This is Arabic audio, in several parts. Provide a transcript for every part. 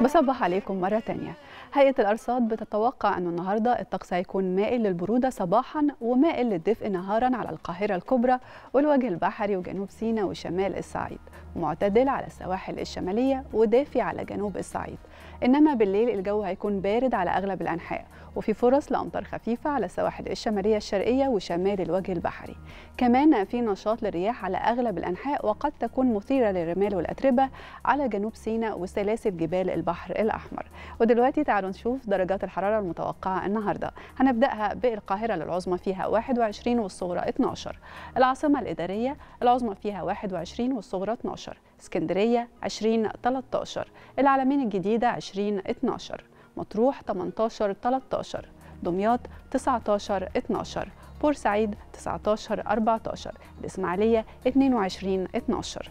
بصبح عليكم مرة تانية هيئة الأرصاد بتتوقع أن النهاردة الطقس هيكون مائل للبرودة صباحا ومائل للدفء نهارا على القاهرة الكبرى والوجه البحري وجنوب سيناء وشمال الصعيد معتدل على السواحل الشمالية ودافي على جنوب الصعيد إنما بالليل الجو هيكون بارد على أغلب الأنحاء وفي فرص لأمطار خفيفة على السواحل الشمالية الشرقية وشمال الوجه البحري كمان في نشاط للرياح على أغلب الأنحاء وقد تكون مثيرة للرمال والأتربة على جنوب سيناء وسلاسل جبال البحر البحر الأحمر ودلوقتي تعالوا نشوف درجات الحرارة المتوقعة النهاردة هنبدأها بالقاهرة للعظمى فيها 21 والصغرى 12 العاصمة الإدارية العظمى فيها 21 والصغرى 12 اسكندرية 20 13 العالمين الجديدة 20 12 مطروح 18 13 دمياط 19 12 بورسعيد 19 14 الإسماعيلية 22 12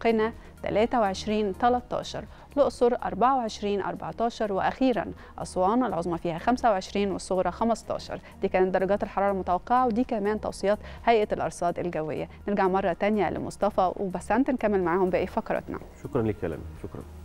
قنا 23 13 الأقصر 24 14 وأخيرا أسوان العظمى فيها 25 والصغرى 15 دي كانت درجات الحرارة المتوقعة ودي كمان توصيات هيئة الأرصاد الجوية نرجع مرة تانية لمصطفى وبسنت نكمل معاهم باقي فقراتنا شكرا لك يا شكرا